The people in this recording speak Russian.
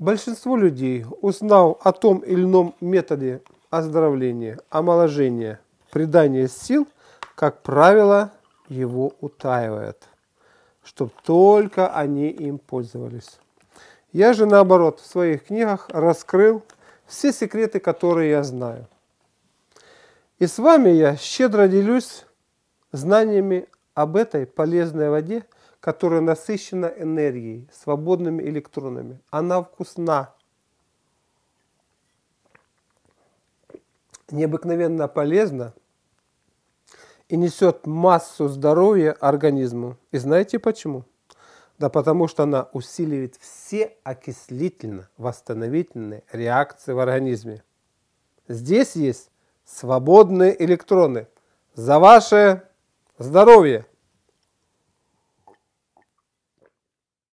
Большинство людей, узнав о том или ином методе оздоровления, омоложения, придания сил, как правило, его утаивает, чтобы только они им пользовались. Я же, наоборот, в своих книгах раскрыл все секреты, которые я знаю. И с вами я щедро делюсь знаниями об этой полезной воде – которая насыщена энергией, свободными электронами. Она вкусна. Необыкновенно полезна и несет массу здоровья организму. И знаете почему? Да потому что она усиливает все окислительно-восстановительные реакции в организме. Здесь есть свободные электроны за ваше здоровье.